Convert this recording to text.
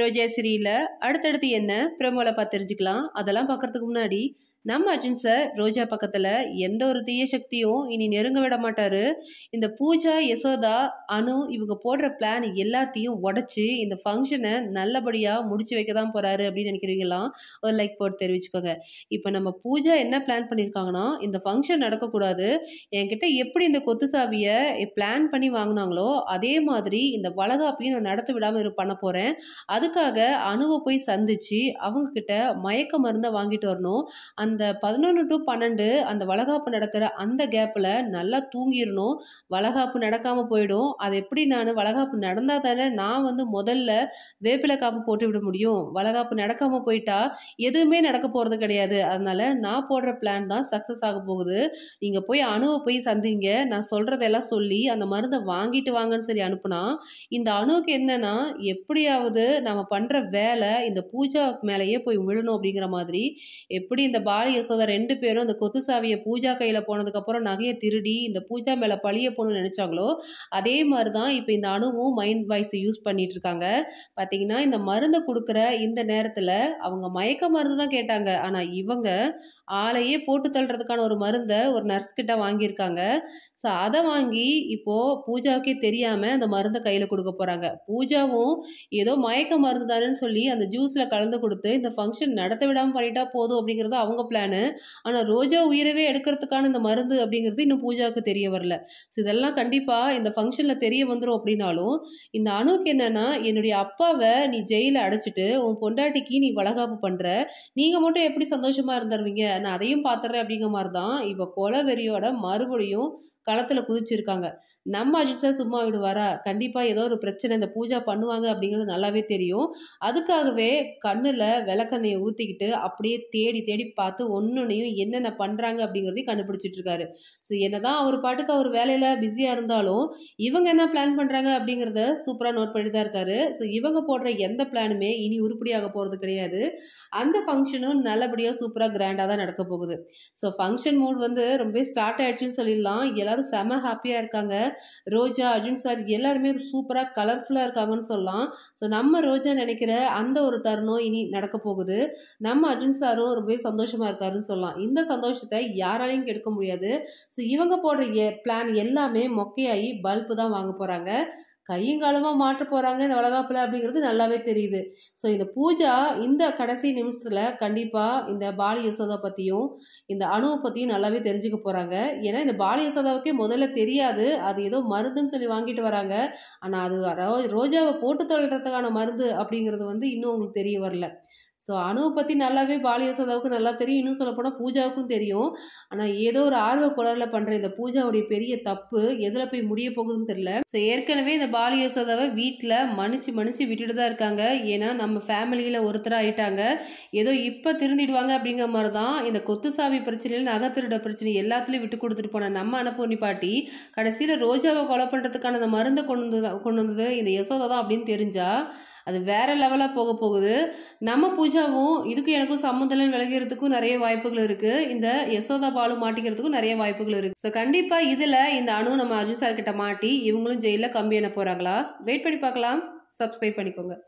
ரோஜா சீரியலில் அடுத்தடுத்து என்ன பிரமோலை பார்த்து தெரிஞ்சுக்கலாம் அதெல்லாம் பார்க்குறதுக்கு முன்னாடி நம்ம அர்ஜுன் சார் ரோஜா பக்கத்தில் எந்த ஒரு தீய சக்தியும் இனி நெருங்க விட மாட்டார் இந்த பூஜா யசோதா அனு இவங்க போடுற பிளான் எல்லாத்தையும் உடச்சி இந்த ஃபங்க்ஷனை நல்லபடியாக முடிச்சு வைக்க தான் போகிறாரு அப்படின்னு நினைக்கிறீங்களாம் ஒரு லைக் போட்டு தெரிவிச்சுக்கோங்க இப்போ நம்ம பூஜா என்ன பிளான் பண்ணியிருக்காங்கன்னா இந்த ஃபங்க்ஷன் நடக்கக்கூடாது என்கிட்ட எப்படி இந்த கொத்து சாவியை பிளான் பண்ணி வாங்கினாங்களோ அதே மாதிரி இந்த வளகாப்பையும் நான் நடத்த விடாமல் பண்ண போகிறேன் அதுக்காக அணுவை போய் சந்தித்து அவங்கக்கிட்ட மயக்க மருந்தை வாங்கிட்டு வரணும் அந்த அந்த பதினொன்று டு பன்னெண்டு அந்த வளகாப்பு நடக்கிற அந்த கேப்பில் நல்லா தூங்கிடணும் வளகாப்பு நடக்காமல் போயிடும் அது எப்படி நான் வளகாப்பு நடந்தால் தானே நான் வந்து முதல்ல வேப்பிலை காப்பு போட்டு விட முடியும் வளகாப்பு நடக்காமல் போயிட்டா எதுவுமே நடக்க போகிறது கிடையாது அதனால் நான் போடுற பிளான் தான் சக்ஸஸ் ஆக போகுது நீங்கள் போய் அணுவை போய் சந்திங்க நான் சொல்கிறதெல்லாம் சொல்லி அந்த மருந்தை வாங்கிட்டு வாங்கன்னு சொல்லி அனுப்புனா இந்த அணுவுக்கு என்னென்னா எப்படியாவது நம்ம பண்ணுற வேலை இந்த பூஜாவுக்கு மேலேயே போய் விழணும் அப்படிங்கிற மாதிரி எப்படி இந்த பா பால் யசோதா ரெண்டு பேரும் அந்த கொத்து சாவியை பூஜா கையில் போனதுக்கப்புறம் நகையை திருடி இந்த பூஜா மேலே பழிய போகணும்னு நினச்சாங்களோ அதே மாதிரி தான் இப்போ இந்த அணுவும் மைண்ட் வாய்ஸை யூஸ் பண்ணிட்டு இருக்காங்க பார்த்தீங்கன்னா இந்த மருந்தை கொடுக்குற இந்த நேரத்தில் அவங்க மயக்க மருந்து தான் கேட்டாங்க ஆனால் இவங்க ஆளையே போட்டு தள்ளுறதுக்கான ஒரு மருந்தை ஒரு நர்ஸ் கிட்ட வாங்கியிருக்காங்க ஸோ அதை வாங்கி இப்போது பூஜாவுக்கே தெரியாமல் அந்த மருந்தை கையில் கொடுக்க போகிறாங்க பூஜாவும் ஏதோ மயக்க மருந்து தானேன்னு சொல்லி அந்த ஜூஸில் கலந்து கொடுத்து இந்த ஃபங்க்ஷன் நடத்த விடாமல் பண்ணிட்டா போதும் அப்படிங்கிறது அவங்க பிளானு ஆனால் ரோஜா உயிரவே எடுக்கிறதுக்கான இந்த மருந்து அப்படிங்கிறது இன்னும் பூஜாவுக்கு தெரிய வரல ஸோ இதெல்லாம் கண்டிப்பாக இந்த ஃபங்க்ஷனில் தெரிய வந்துடும் அப்படின்னாலும் இந்த அணுக்கு என்னென்னா என்னுடைய அப்பாவை நீ ஜெயிலில் அடைச்சிட்டு உன் பொண்டாட்டிக்கு நீ வளகாப்பு பண்ணுற நீங்கள் மட்டும் எப்படி சந்தோஷமாக இருந்துருவீங்க நான் அதையும் பார்த்துறேன் அப்படிங்கிற மாதிரி தான் இப்போ கொலை வெறியோட மறுபடியும் களத்தில் குதிச்சிருக்காங்க நம்ம அஜித் சார் சும்மா விடுவாரா கண்டிப்பாக ஏதோ ஒரு பிரச்சனை இந்த பூஜா பண்ணுவாங்க அப்படிங்கிறது நல்லாவே தெரியும் அதுக்காகவே கண்ணில் விளக்கண்ணையை ஊற்றிக்கிட்டு அப்படியே தேடி தேடி பார்த்து பார்த்து ஒன்னொன்னையும் என்னென்ன பண்ணுறாங்க அப்படிங்கிறதையும் இருக்காரு ஸோ என்ன தான் அவர் பாட்டுக்கு அவர் வேலையில் பிஸியாக இருந்தாலும் இவங்க என்ன பிளான் பண்ணுறாங்க அப்படிங்கிறத சூப்பராக நோட் பண்ணி தான் இருக்காரு ஸோ இவங்க போடுற எந்த பிளானுமே இனி உருப்படியாக போகிறது கிடையாது அந்த ஃபங்க்ஷனும் நல்லபடியாக சூப்பராக கிராண்டாக தான் நடக்க போகுது ஸோ ஃபங்க்ஷன் மூட் வந்து ரொம்ப ஸ்டார்ட் ஆயிடுச்சுன்னு சொல்லிடலாம் எல்லோரும் செம ஹாப்பியாக இருக்காங்க ரோஜா அர்ஜுன் சார் எல்லாருமே சூப்பராக கலர்ஃபுல்லாக இருக்காங்கன்னு சொல்லலாம் ஸோ நம்ம ரோஜா நினைக்கிற அந்த ஒரு தருணம் இனி நடக்க போகுது நம்ம அர்ஜுன் சாரும் ரொம்ப சந்தோஷமாக இருக்காருன்னு சொல்லலாம் இந்த சந்தோஷத்தை யாராலையும் கெடுக்க முடியாது ஸோ இவங்க போடுற எ பிளான் எல்லாமே மொக்கையாகி பல்பு தான் வாங்க போகிறாங்க கையங்காலமாக மாற்ற போகிறாங்க இந்த வளகாப்பில் அப்படிங்கிறது நல்லாவே தெரியுது ஸோ இந்த பூஜா இந்த கடைசி நிமிஷத்தில் கண்டிப்பாக இந்த பாலி யசோதா பற்றியும் இந்த அணுவை பற்றியும் நல்லாவே தெரிஞ்சுக்க போகிறாங்க ஏன்னா இந்த பாலி யசோதாவுக்கே முதல்ல தெரியாது அது ஏதோ மருந்துன்னு சொல்லி வாங்கிட்டு வராங்க ஆனால் அது ரோ ரோஜாவை போட்டு தள்ளுறதுக்கான மருந்து அப்படிங்கிறது வந்து இன்னும் அவங்களுக்கு தெரிய வரல ஸோ அணுவை பற்றி நல்லாவே பாலியல் சதாவுக்கு நல்லா தெரியும் இன்னும் சொல்லப்போனால் பூஜாவுக்கும் தெரியும் ஆனால் ஏதோ ஒரு ஆர்வ குளரில் பண்ணுற இந்த பூஜாவுடைய பெரிய தப்பு எதில் போய் முடிய போகுதுன்னு தெரில ஸோ ஏற்கனவே இந்த பாலியல் சதாவை வீட்டில் மன்னிச்சு மன்னிச்சு விட்டுட்டு தான் இருக்காங்க ஏன்னா நம்ம ஃபேமிலியில் ஒருத்தராக ஆகிட்டாங்க ஏதோ இப்போ திருந்திடுவாங்க அப்படிங்கிற மாதிரி தான் இந்த கொத்துசாவி பிரச்சனையில் நகை திருட பிரச்சனை எல்லாத்துலேயும் விட்டு கொடுத்துட்டு போன நம்ம அனுப்பூர்ணி பாட்டி கடைசியில் ரோஜாவை கொலை பண்ணுறதுக்கான அந்த மருந்தை கொண்டு வந்து கொண்டு வந்தது இந்த யசோதா தான் அப்படின்னு தெரிஞ்சால் அது வேற லெவலாக போக போகுது நம்ம பூஜை அபிஷாவும் இதுக்கு எனக்கும் சம்மந்தலன் விலகிறதுக்கும் நிறைய வாய்ப்புகள் இருக்கு இந்த யசோதா பாலு மாட்டிக்கிறதுக்கும் நிறைய வாய்ப்புகள் இருக்கு ஸோ கண்டிப்பா இதுல இந்த அணு நம்ம அஜித் சார் கிட்ட மாட்டி இவங்களும் ஜெயில கம்மி என போறாங்களா வெயிட் பண்ணி பார்க்கலாம் சப்ஸ்கிரைப் பண்ணிக்கோங்க